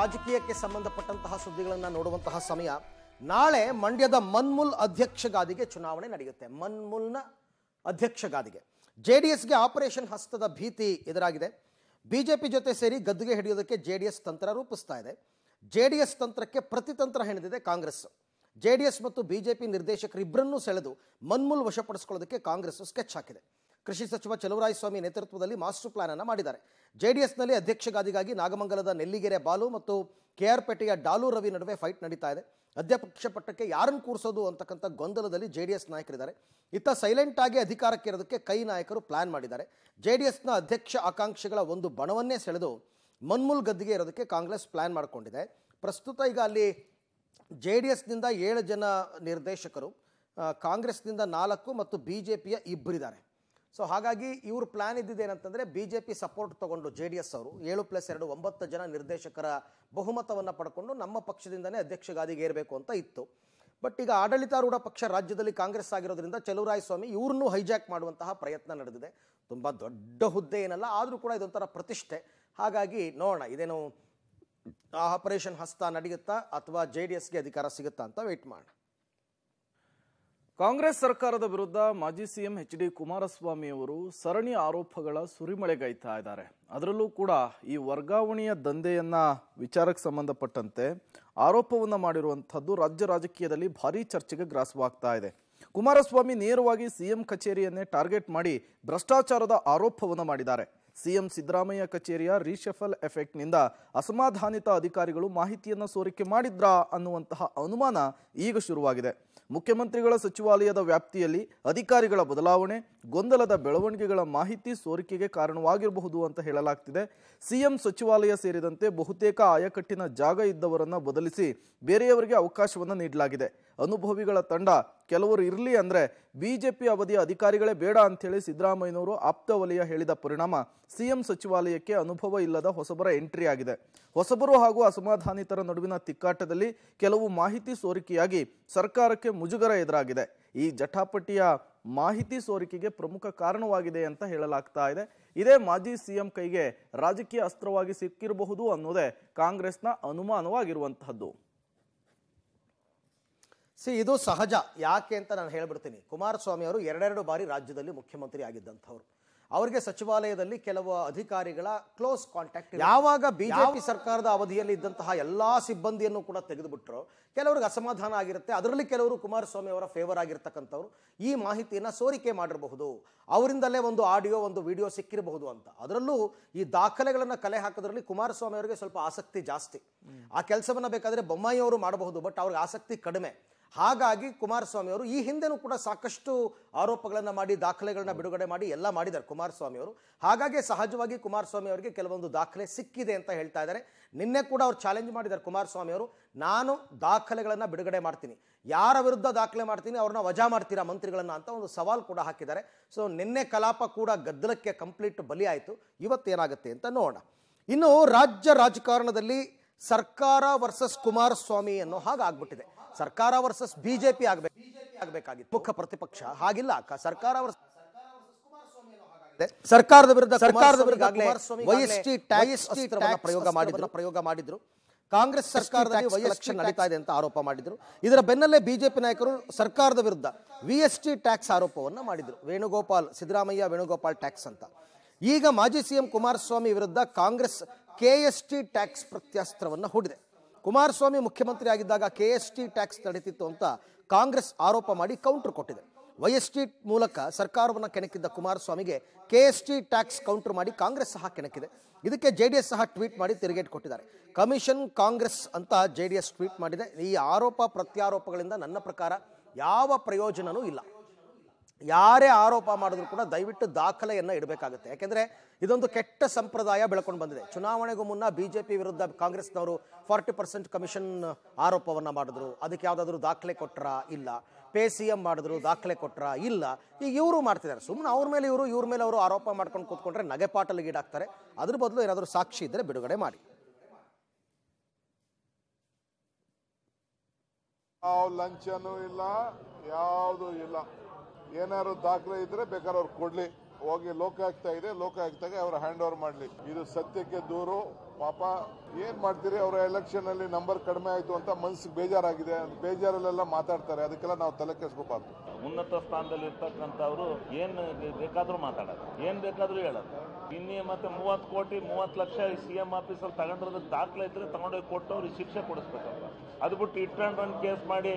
ರಾಜಕೀಯಕ್ಕೆ ಸಂಬಂಧಪಟ್ಟಂತಹ ಸುದ್ದಿಗಳನ್ನು ನೋಡುವಂತಹ ಸಮಯ ನಾಳೆ ಮಂಡ್ಯದ ಮನ್ಮುಲ್ ಅಧ್ಯಕ್ಷಗಾದಿಗೆ ಚುನಾವಣೆ ನಡೆಯುತ್ತೆ ಮನ್ಮುಲ್ನ ಅಧ್ಯಕ್ಷಗಾದಿಗೆ ಜೆ ಡಿ ಎಸ್ಗೆ ಆಪರೇಷನ್ ಹಸ್ತದ ಭೀತಿ ಎದುರಾಗಿದೆ ಬಿಜೆಪಿ ಜೊತೆ ಸೇರಿ ಗದ್ದುಗೆ ಹಿಡಿಯೋದಕ್ಕೆ ಜೆ ಡಿ ಎಸ್ ತಂತ್ರ ರೂಪಿಸ್ತಾ ಇದೆ ಜೆ ಡಿ ಎಸ್ ತಂತ್ರಕ್ಕೆ ಪ್ರತಿತಂತ್ರ ಹೆಣೆದಿದೆ ಕಾಂಗ್ರೆಸ್ ಜೆ ಡಿ ಎಸ್ ಮತ್ತು ಬಿಜೆಪಿ ನಿರ್ದೇಶಕರಿಬ್ಬರನ್ನೂ ಸೆಳೆದು ಮನ್ಮುಲ್ ವಶಪಡಿಸಿಕೊಳ್ಳೋದಕ್ಕೆ ಕಾಂಗ್ರೆಸ್ ಸ್ಕೆಚ್ ಹಾಕಿದೆ ಕೃಷಿ ಸಚಿವ ಚಲುವರಾಯಸ್ವಾಮಿ ನೇತೃತ್ವದಲ್ಲಿ ಮಾಸ್ಟರ್ ಪ್ಲಾನ್ ಅನ್ನು ಮಾಡಿದ್ದಾರೆ ಜೆಡಿಎಸ್ನಲ್ಲಿ ಅಧ್ಯಕ್ಷಗಾದಿಗಾಗಿ ನಾಗಮಂಗಲದ ನೆಲ್ಲಿಗೆರೆ ಬಾಲು ಮತ್ತು ಕೆಆರ್ಪೇಟೆಯ ಡಾಲು ರವಿ ನಡುವೆ ಫೈಟ್ ನಡೀತಾ ಇದೆ ಅಧ್ಯಪಕ್ಷ ಪಟ್ಟಕ್ಕೆ ಯಾರನ್ನು ಕೂರಿಸೋದು ಅಂತಕ್ಕಂಥ ಗೊಂದಲದಲ್ಲಿ ಜೆ ಡಿ ಎಸ್ ನಾಯಕರಿದ್ದಾರೆ ಇತ್ತ ಸೈಲೆಂಟ್ ಆಗಿ ಅಧಿಕಾರಕ್ಕೆ ಇರೋದಕ್ಕೆ ಕೈ ನಾಯಕರು ಪ್ಲಾನ್ ಮಾಡಿದ್ದಾರೆ ಜೆ ಡಿ ಎಸ್ನ ಅಧ್ಯಕ್ಷ ಆಕಾಂಕ್ಷೆಗಳ ಒಂದು ಬಣವನ್ನೇ ಸೆಳೆದು ಮನ್ಮೂಲ್ ಗದ್ದಿಗೆ ಇರೋದಕ್ಕೆ ಕಾಂಗ್ರೆಸ್ ಪ್ಲಾನ್ ಮಾಡಿಕೊಂಡಿದೆ ಪ್ರಸ್ತುತ ಈಗ ಅಲ್ಲಿ ಜೆ ಡಿ ಎಸ್ನಿಂದ ಏಳು ಜನ ನಿರ್ದೇಶಕರು ಕಾಂಗ್ರೆಸ್ನಿಂದ ನಾಲ್ಕು ಮತ್ತು ಬಿ ಜೆ ಪಿಯ ಇಬ್ಬರಿದ್ದಾರೆ ಸೊ ಹಾಗಾಗಿ ಇವ್ರ ಪ್ಲ್ಯಾನ್ ಇದ್ದಿದ್ದೇನಂತಂದರೆ ಬಿ ಜೆ ಪಿ ಸಪೋರ್ಟ್ ತಗೊಂಡು ಜೆ ಡಿ ಎಸ್ ಅವರು ಏಳು ಪ್ಲಸ್ ಎರಡು ಒಂಬತ್ತು ಜನ ನಿರ್ದೇಶಕರ ಬಹುಮತವನ್ನು ಪಡ್ಕೊಂಡು ನಮ್ಮ ಪಕ್ಷದಿಂದನೇ ಅಧ್ಯಕ್ಷ ಗಾದಿಗೆ ಅಂತ ಇತ್ತು ಬಟ್ ಈಗ ಆಡಳಿತಾರೂಢ ಪಕ್ಷ ರಾಜ್ಯದಲ್ಲಿ ಕಾಂಗ್ರೆಸ್ ಆಗಿರೋದ್ರಿಂದ ಸ್ವಾಮಿ ಇವ್ರನ್ನೂ ಹೈಜಾಕ್ ಮಾಡುವಂತಹ ಪ್ರಯತ್ನ ನಡೆದಿದೆ ತುಂಬ ದೊಡ್ಡ ಹುದ್ದೆ ಏನಲ್ಲ ಆದರೂ ಕೂಡ ಇದೊಂಥರ ಪ್ರತಿಷ್ಠೆ ಹಾಗಾಗಿ ನೋಡೋಣ ಇದೇನು ಆಪರೇಷನ್ ಹಸ್ತ ನಡೆಯುತ್ತಾ ಅಥವಾ ಜೆ ಡಿ ಎಸ್ಗೆ ಅಧಿಕಾರ ಸಿಗುತ್ತಾ ಅಂತ ವೆಯ್ಟ್ ಮಾಡೋಣ ಕಾಂಗ್ರೆಸ್ ಸರ್ಕಾರದ ವಿರುದ್ಧ ಮಾಜಿ ಸಿಎಂ ಎಚ್ ಡಿ ಕುಮಾರಸ್ವಾಮಿ ಅವರು ಸರಣಿ ಆರೋಪಗಳ ಸುರಿಮಳೆಗೈತಾ ಇದ್ದಾರೆ ಅದರಲ್ಲೂ ಕೂಡ ಈ ವರ್ಗಾವಣೆಯ ದಂಧೆಯನ್ನ ವಿಚಾರಕ್ಕೆ ಸಂಬಂಧಪಟ್ಟಂತೆ ಆರೋಪವನ್ನು ಮಾಡಿರುವಂಥದ್ದು ರಾಜ್ಯ ರಾಜಕೀಯದಲ್ಲಿ ಭಾರೀ ಚರ್ಚೆಗೆ ಗ್ರಾಸವಾಗ್ತಾ ಇದೆ ಕುಮಾರಸ್ವಾಮಿ ನೇರವಾಗಿ ಸಿಎಂ ಕಚೇರಿಯನ್ನೇ ಟಾರ್ಗೆಟ್ ಮಾಡಿ ಭ್ರಷ್ಟಾಚಾರದ ಆರೋಪವನ್ನು ಮಾಡಿದ್ದಾರೆ ಸಿಎಂ ಸಿದ್ದರಾಮಯ್ಯ ಕಚೇರಿಯ ರೀಶಫಲ್ ಎಫೆಕ್ಟ್ನಿಂದ ಅಸಮಾಧಾನಿತ ಅಧಿಕಾರಿಗಳು ಮಾಹಿತಿಯನ್ನು ಸೋರಿಕೆ ಮಾಡಿದ್ರಾ ಅನ್ನುವಂತಹ ಅನುಮಾನ ಈಗ ಶುರುವಾಗಿದೆ ಮುಖ್ಯಮಂತ್ರಿಗಳ ಸಚಿವಾಲಯದ ವ್ಯಾಪ್ತಿಯಲ್ಲಿ ಅಧಿಕಾರಿಗಳ ಬದಲಾವಣೆ ಗೊಂದಲದ ಬೆಳವಣಿಗೆಗಳ ಮಾಹಿತಿ ಸೋರಿಕೆಗೆ ಕಾರಣವಾಗಿರಬಹುದು ಅಂತ ಹೇಳಲಾಗ್ತಿದೆ ಸಿಎಂ ಸಚಿವಾಲಯ ಸೇರಿದಂತೆ ಬಹುತೇಕ ಆಯಕಟ್ಟಿನ ಜಾಗ ಇದ್ದವರನ್ನು ಬದಲಿಸಿ ಬೇರೆಯವರಿಗೆ ಅವಕಾಶವನ್ನು ನೀಡಲಾಗಿದೆ ಅನುಭವಿಗಳ ತಂಡ ಕೆಲವರು ಇರಲಿ ಅಂದರೆ ಬಿ ಜೆ ಪಿ ಅವಧಿಯ ಅಧಿಕಾರಿಗಳೇ ಬೇಡ ಅಂಥೇಳಿ ಸಿದ್ದರಾಮಯ್ಯನವರು ಆಪ್ತ ವಲಯ ಹೇಳಿದ ಪರಿಣಾಮ ಸಿಎಂ ಸಚಿವಾಲಯಕ್ಕೆ ಅನುಭವ ಇಲ್ಲದ ಹೊಸಬರ ಎಂಟ್ರಿ ಆಗಿದೆ ಹೊಸಬರು ಹಾಗೂ ಅಸಮಾಧಾನಿತರ ನಡುವಿನ ತಿಕ್ಕಾಟದಲ್ಲಿ ಕೆಲವು ಮಾಹಿತಿ ಸೋರಿಕೆಯಾಗಿ ಸರ್ಕಾರಕ್ಕೆ ಮುಜುಗರ ಎದುರಾಗಿದೆ ಈ ಜಟಾಪಟಿಯ ಮಾಹಿತಿ ಸೋರಿಕೆಗೆ ಪ್ರಮುಖ ಕಾರಣವಾಗಿದೆ ಅಂತ ಹೇಳಲಾಗ್ತಾ ಇದೆ ಇದೇ ಮಾಜಿ ಸಿಎಂ ಕೈಗೆ ರಾಜಕೀಯ ಅಸ್ತ್ರವಾಗಿ ಸಿಕ್ಕಿರಬಹುದು ಅನ್ನೋದೇ ಕಾಂಗ್ರೆಸ್ನ ಅನುಮಾನವಾಗಿರುವಂತಹದ್ದು ಸಿ ಇದು ಸಹಜ ಯಾಕೆ ಅಂತ ನಾನು ಹೇಳ್ಬಿಡ್ತೀನಿ ಕುಮಾರಸ್ವಾಮಿ ಅವರು ಎರಡೆರಡು ಬಾರಿ ರಾಜ್ಯದಲ್ಲಿ ಮುಖ್ಯಮಂತ್ರಿ ಆಗಿದ್ದಂಥವ್ರು ಅವರಿಗೆ ಸಚಿವಾಲಯದಲ್ಲಿ ಕೆಲವು ಅಧಿಕಾರಿಗಳ ಕ್ಲೋಸ್ ಕಾಂಟ್ಯಾಕ್ಟ್ ಯಾವಾಗ ಬಿಜೆಪಿ ಸರ್ಕಾರದ ಅವಧಿಯಲ್ಲಿ ಇದ್ದಂತಹ ಎಲ್ಲಾ ಸಿಬ್ಬಂದಿಯನ್ನು ಕೂಡ ತೆಗೆದುಬಿಟ್ರು ಕೆಲವ್ರಿಗೆ ಅಸಮಾಧಾನ ಆಗಿರುತ್ತೆ ಅದರಲ್ಲಿ ಕೆಲವರು ಕುಮಾರಸ್ವಾಮಿ ಅವರ ಫೇವರ್ ಆಗಿರ್ತಕ್ಕಂಥವ್ರು ಈ ಮಾಹಿತಿಯನ್ನ ಸೋರಿಕೆ ಮಾಡಿರಬಹುದು ಅವರಿಂದಲೇ ಒಂದು ಆಡಿಯೋ ಒಂದು ವಿಡಿಯೋ ಸಿಕ್ಕಿರಬಹುದು ಅಂತ ಅದರಲ್ಲೂ ಈ ದಾಖಲೆಗಳನ್ನ ಕಲೆ ಹಾಕೋದ್ರಲ್ಲಿ ಕುಮಾರಸ್ವಾಮಿ ಅವರಿಗೆ ಸ್ವಲ್ಪ ಆಸಕ್ತಿ ಜಾಸ್ತಿ ಆ ಕೆಲಸವನ್ನು ಬೇಕಾದರೆ ಬೊಮ್ಮಾಯಿ ಅವರು ಮಾಡಬಹುದು ಬಟ್ ಅವ್ರಿಗೆ ಆಸಕ್ತಿ ಕಡಿಮೆ ಹಾಗಾಗಿ ಕುಮಾರಸ್ವಾಮಿ ಅವರು ಈ ಹಿಂದೆನೂ ಕೂಡ ಸಾಕಷ್ಟು ಆರೋಪಗಳನ್ನು ಮಾಡಿ ದಾಖಲೆಗಳನ್ನ ಬಿಡುಗಡೆ ಮಾಡಿ ಎಲ್ಲ ಮಾಡಿದ್ದಾರೆ ಕುಮಾರಸ್ವಾಮಿ ಅವರು ಹಾಗಾಗಿ ಸಹಜವಾಗಿ ಕುಮಾರಸ್ವಾಮಿ ಅವರಿಗೆ ಕೆಲವೊಂದು ದಾಖಲೆ ಸಿಕ್ಕಿದೆ ಅಂತ ಹೇಳ್ತಾ ಇದ್ದಾರೆ ನಿನ್ನೆ ಕೂಡ ಅವ್ರು ಚಾಲೆಂಜ್ ಮಾಡಿದ್ದಾರೆ ಕುಮಾರಸ್ವಾಮಿ ಅವರು ನಾನು ದಾಖಲೆಗಳನ್ನು ಬಿಡುಗಡೆ ಮಾಡ್ತೀನಿ ಯಾರ ವಿರುದ್ಧ ದಾಖಲೆ ಮಾಡ್ತೀನಿ ಅವ್ರನ್ನ ವಜಾ ಮಾಡ್ತೀರಾ ಮಂತ್ರಿಗಳನ್ನು ಅಂತ ಒಂದು ಸವಾಲು ಕೂಡ ಹಾಕಿದ್ದಾರೆ ಸೊ ನಿನ್ನೆ ಕಲಾಪ ಕೂಡ ಗದ್ದಲಕ್ಕೆ ಕಂಪ್ಲೀಟ್ ಬಲಿಯಾಯಿತು ಇವತ್ತೇನಾಗುತ್ತೆ ಅಂತ ನೋಡೋಣ ಇನ್ನು ರಾಜ್ಯ ರಾಜಕಾರಣದಲ್ಲಿ ಸರ್ಕಾರ ವರ್ಸಸ್ ಕುಮಾರಸ್ವಾಮಿ ಅನ್ನೋ ಹಾಗೆ ಆಗ್ಬಿಟ್ಟಿದೆ ಸರ್ಕಾರ ವರ್ಸಸ್ ಬಿಜೆಪಿ ಆಗಬೇಕು ಬಿಜೆಪಿ ಆಗಬೇಕಾಗಿತ್ತು ಮುಖ್ಯ ಪ್ರತಿಪಕ್ಷ ಹಾಗಿಲ್ಲ ಸರ್ಕಾರ ವರ್ಸ ಸರ್ಕಾರದ ವಿರುದ್ಧ ಸರ್ಕಾರದ ವಿರುದ್ಧ ಪ್ರಯೋಗ ಮಾಡಿದ್ರು ಪ್ರಯೋಗ ಮಾಡಿದ್ರು ಕಾಂಗ್ರೆಸ್ ಸರ್ಕಾರದಲ್ಲಿ ವೈಎಸ್ ನಡೀತಾ ಇದೆ ಅಂತ ಆರೋಪ ಮಾಡಿದ್ರು ಇದರ ಬೆನ್ನಲ್ಲೇ ಬಿಜೆಪಿ ನಾಯಕರು ಸರ್ಕಾರದ ವಿರುದ್ಧ ವಿ ಎಸ್ ಟಿ ಟ್ಯಾಕ್ಸ್ ಆರೋಪವನ್ನು ಮಾಡಿದ್ರು ವೇಣುಗೋಪಾಲ್ ಸಿದ್ದರಾಮಯ್ಯ ವೇಣುಗೋಪಾಲ್ ಟ್ಯಾಕ್ಸ್ ಅಂತ ಈಗ ಮಾಜಿ ಸಿಎಂ ಕುಮಾರಸ್ವಾಮಿ ವಿರುದ್ಧ Congress K S T tax ಪ್ರತ್ಯಾಸ್ತ್ರವನ್ನು ಹೂಡಿದೆ ಕುಮಾರಸ್ವಾಮಿ ಮುಖ್ಯಮಂತ್ರಿ ಆಗಿದ್ದಾಗ ಕೆ ಎಸ್ ಟಿ ಟ್ಯಾಕ್ಸ್ ತಡೆತಿತ್ತು ಅಂತ ಕಾಂಗ್ರೆಸ್ ಆರೋಪ ಮಾಡಿ ಕೌಂಟರ್ ಕೊಟ್ಟಿದೆ ವೈ ಎಸ್ ಟಿ ಮೂಲಕ ಸರ್ಕಾರವನ್ನು ಕೆಣಕಿದ್ದ ಕುಮಾರಸ್ವಾಮಿಗೆ K S T tax counter ಮಾಡಿ ಕಾಂಗ್ರೆಸ್ ಸಹ ಕೆಣಕಿದೆ ಇದಕ್ಕೆ ಜೆ ಡಿ ಎಸ್ ಸಹ ಟ್ವೀಟ್ ಮಾಡಿ ತಿರುಗೇಟ್ ಕೊಟ್ಟಿದ್ದಾರೆ ಕಮಿಷನ್ ಕಾಂಗ್ರೆಸ್ ಅಂತ ಜೆ ಡಿ ಎಸ್ ಟ್ವೀಟ್ ಮಾಡಿದೆ ಈ ಆರೋಪ ಪ್ರತ್ಯಾರೋಪಗಳಿಂದ ನನ್ನ ಪ್ರಕಾರ ಯಾವ ಪ್ರಯೋಜನವೂ ಇಲ್ಲ ಯಾರೇ ಆರೋಪ ಮಾಡಿದ್ರು ಕೂಡ ದಯವಿಟ್ಟು ದಾಖಲೆಯನ್ನು ಇಡಬೇಕಾಗುತ್ತೆ ಯಾಕೆಂದರೆ ಇದೊಂದು ಕೆಟ್ಟ ಸಂಪ್ರದಾಯ ಬೆಳ್ಕೊಂಡು ಬಂದಿದೆ ಚುನಾವಣೆಗೂ ಮುನ್ನ ಬಿ ಜೆ ಪಿ ವಿರುದ್ಧ ಕಾಂಗ್ರೆಸ್ನವರು ಫಾರ್ಟಿ ಪರ್ಸೆಂಟ್ ಕಮಿಷನ್ ಆರೋಪವನ್ನು ಮಾಡಿದ್ರು ಅದಕ್ಕೆ ಯಾವುದಾದ್ರೂ ದಾಖಲೆ ಕೊಟ್ಟರ ಇಲ್ಲ ಪೇ ಸಿ ಎಂ ಮಾಡಿದ್ರು ದಾಖಲೆ ಕೊಟ್ಟರ ಇಲ್ಲ ಈಗ ಇವರು ಮಾಡ್ತಿದ್ದಾರೆ ಸುಮ್ಮನೆ ಅವ್ರ ಮೇಲೆ ಇವರು ಇವ್ರ ಮೇಲೆ ಅವರು ಆರೋಪ ಮಾಡ್ಕೊಂಡು ಕೂತ್ಕೊಂಡ್ರೆ ನಗೆಪಾಟಲ್ಲಿ ಗೀಡಾಕ್ತಾರೆ ಅದ್ರ ಬದಲು ಏನಾದರೂ ಸಾಕ್ಷಿ ಇದ್ದರೆ ಬಿಡುಗಡೆ ಮಾಡಿ ಲಂಚನೂ ಇಲ್ಲ ಯಾವುದೂ ಇಲ್ಲ ಏನಾದ್ರು ದಾಖಲೆ ಇದ್ರೆ ಬೇಕಾದ್ರೆ ಅವ್ರು ಕೊಡ್ಲಿ ಹೋಗಿ ಆಗ್ತಾ ಇದೆ ಲೋಕಾಯುಕ್ತಗೆ ಅವ್ರು ಹ್ಯಾಂಡ್ ಓವರ್ ಮಾಡಲಿ ಇದು ಸತ್ಯಕ್ಕೆ ದೂರು ಪಾಪ ಏನ್ ಮಾಡ್ತೀರಿ ಅವರ ಎಲೆಕ್ಷನ್ ಅಲ್ಲಿ ನಂಬರ್ ಕಡಿಮೆ ಆಯ್ತು ಅಂತ ಮನ್ಸಿಗೆ ಬೇಜಾರಾಗಿದೆ ಬೇಜಾರಲ್ಲೆಲ್ಲ ಮಾತಾಡ್ತಾರೆ ಅದಕ್ಕೆಲ್ಲ ನಾವು ತಲೆ ಕೆಸ್ಕೋಬಾರ್ದು ಉನ್ನತ ಇರ್ತಕ್ಕಂಥವ್ರು ಏನು ಬೇಕಾದರೂ ಮಾತಾಡೋದು ಏನು ಬೇಕಾದರೂ ಹೇಳೋದು ಇನ್ನೇ ಮತ್ತೆ ಮೂವತ್ತು ಕೋಟಿ ಮೂವತ್ತು ಲಕ್ಷ ಸಿ ಎಂ ಆಫೀಸಲ್ಲಿ ತಗೊಂಡಿರೋದಕ್ಕೆ ದಾಖಲೆ ಇದ್ರೆ ತಗೊಂಡೋಗಿ ಕೊಟ್ಟು ಅವ್ರಿಗೆ ಶಿಕ್ಷೆ ಕೊಡಿಸ್ಬೇಕಪ್ಪ ಅದು ಬಿಟ್ಟು ಇಟ್ ಅಂಡ್ ಕೇಸ್ ಮಾಡಿ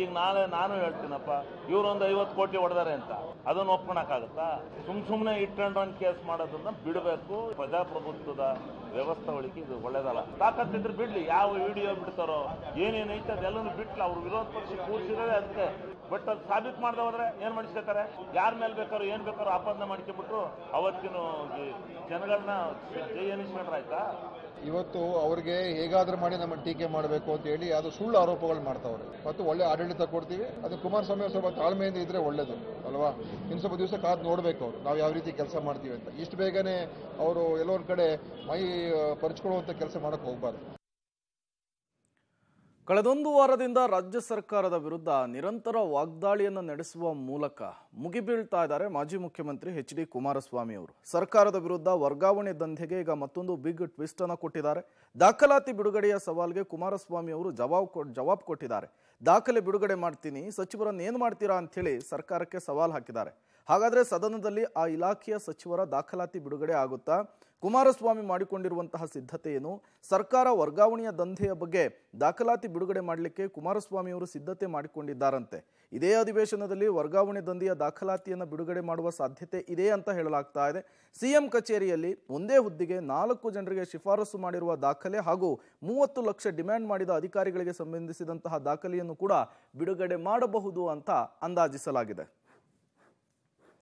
ಈಗ ನಾಳೆ ನಾನು ಹೇಳ್ತೀನಪ್ಪ ಇವರೊಂದು ಐವತ್ತು ಕೋಟಿ ಹೊಡೆದಾರೆ ಅಂತ ಅದನ್ನು ಒಪ್ಕೊಳಕ್ಕಾಗುತ್ತಾ ಸುಮ್ ಸುಮ್ಮನೆ ಇಟ್ ಕೇಸ್ ಮಾಡೋದನ್ನ ಬಿಡಬೇಕು ಪ್ರಜಾಪ್ರಭುತ್ವದ ಒಳಗೆ ಇದು ಒಳ್ಳೇದಲ್ಲ ತಾಕತ್ತಿದ್ರೆ ಬಿಡ್ಲಿ ಯಾವ ವಿಡಿಯೋ ಬಿಡ್ತಾರೋ ಏನೇನೈತೆ ಅದೆಲ್ಲ ಬಿಟ್ಲ ಅವ್ರು ವಿರೋಧ ಪಕ್ಷ ಕೂರಿಸಿರೋದೇ ಅದಕ್ಕೆ ಬಟ್ ಅದು ಸಾಬೀತು ಏನ್ ಮಾಡಿಸ್ಕೊತಾರೆ ಯಾರ ಮೇಲೆ ಬೇಕಾದ್ರು ಏನ್ ಬೇಕಾದ್ರು ಆಪಾದನೆ ಮಾಡ್ಕೊಂಡ್ಬಿಟ್ಟು ಅವತ್ತಿನ ಜನಗಳನ್ನ ಜೈ ಆಯ್ತಾ ಇವತ್ತು ಅವ್ರಿಗೆ ಹೇಗಾದ್ರೂ ಮಾಡಿ ನಮ್ಮ ಟೀಕೆ ಮಾಡಬೇಕು ಅಂತ ಹೇಳಿ ಅದು ಸುಳ್ಳು ಆರೋಪಗಳು ಮಾಡ್ತಾವ್ರೆ ಮತ್ತು ಒಳ್ಳೆ ಆಡಳಿತ ಕೊಡ್ತೀವಿ ಅದು ಕುಮಾರಸ್ವಾಮಿ ಸ್ವಲ್ಪ ತಾಳ್ಮೆಯಿಂದ ಇದ್ರೆ ಒಳ್ಳೇದು ಅಲ್ವಾ ಇನ್ನು ಸ್ವಲ್ಪ ದಿವಸ ಕಾದ್ ಅವ್ರು ನಾವು ಯಾವ ರೀತಿ ಕೆಲಸ ಮಾಡ್ತೀವಿ ಅಂತ ಇಷ್ಟು ಬೇಗನೆ ಅವರು ಎಲ್ಲೊಂದು ಕಡೆ ಮೈ ಪರಿಚ್ಕೊಳ್ಳುವಂಥ ಕೆಲಸ ಮಾಡಕ್ಕೆ ಹೋಗ್ಬಾರ್ದು ಕಳೆದೊಂದು ವಾರದಿಂದ ರಾಜ್ಯ ಸರ್ಕಾರದ ವಿರುದ್ಧ ನಿರಂತರ ವಾಗ್ದಾಳಿಯನ್ನು ನಡೆಸುವ ಮೂಲಕ ಮುಗಿಬೀಳ್ತಾ ಇದ್ದಾರೆ ಮಾಜಿ ಮುಖ್ಯಮಂತ್ರಿ ಎಚ್ ಡಿ ಕುಮಾರಸ್ವಾಮಿ ಅವರು ಸರ್ಕಾರದ ವಿರುದ್ಧ ವರ್ಗಾವಣೆ ದಂಧೆಗೆ ಈಗ ಮತ್ತೊಂದು ಬಿಗ್ ಟ್ವಿಸ್ಟ್ ಅನ್ನು ಕೊಟ್ಟಿದ್ದಾರೆ ದಾಖಲಾತಿ ಬಿಡುಗಡೆಯ ಸವಾಲ್ಗೆ ಕುಮಾರಸ್ವಾಮಿ ಅವರು ಜವಾಬ್ ಜವಾಬ್ ಕೊಟ್ಟಿದ್ದಾರೆ ದಾಖಲೆ ಬಿಡುಗಡೆ ಮಾಡ್ತೀನಿ ಸಚಿವರನ್ನು ಏನು ಮಾಡ್ತೀರಾ ಹೇಳಿ ಸರ್ಕಾರಕ್ಕೆ ಸವಾಲು ಹಾಕಿದ್ದಾರೆ ಹಾಗಾದರೆ ಸದನದಲ್ಲಿ ಆ ಇಲಾಖೆಯ ಸಚಿವರ ದಾಖಲಾತಿ ಬಿಡುಗಡೆ ಆಗುತ್ತಾ ಕುಮಾರಸ್ವಾಮಿ ಮಾಡಿಕೊಂಡಿರುವಂತಹ ಸಿದ್ಧತೆ ಏನು ಸರ್ಕಾರ ವರ್ಗಾವಣೆಯ ದಂಧೆಯ ಬಗ್ಗೆ ದಾಖಲಾತಿ ಬಿಡುಗಡೆ ಮಾಡಲಿಕ್ಕೆ ಕುಮಾರಸ್ವಾಮಿಯವರು ಸಿದ್ಧತೆ ಮಾಡಿಕೊಂಡಿದ್ದಾರಂತೆ ಇದೇ ಅಧಿವೇಶನದಲ್ಲಿ ವರ್ಗಾವಣೆ ದಂಧೆಯ ದಾಖಲಾತಿಯನ್ನು ಬಿಡುಗಡೆ ಮಾಡುವ ಸಾಧ್ಯತೆ ಇದೆ ಅಂತ ಹೇಳಲಾಗ್ತಾ ಇದೆ ಸಿಎಂ ಕಚೇರಿಯಲ್ಲಿ ಒಂದೇ ಹುದ್ದೆಗೆ ನಾಲ್ಕು ಜನರಿಗೆ ಶಿಫಾರಸು ಮಾಡಿರುವ ದಾಖಲೆ ಹಾಗೂ ಮೂವತ್ತು ಲಕ್ಷ ಡಿಮ್ಯಾಂಡ್ ಮಾಡಿದ ಅಧಿಕಾರಿಗಳಿಗೆ ಸಂಬಂಧಿಸಿದಂತಹ ದಾಖಲೆಯನ್ನು ಕೂಡ ಬಿಡುಗಡೆ ಮಾಡಬಹುದು ಅಂತ ಅಂದಾಜಿಸಲಾಗಿದೆ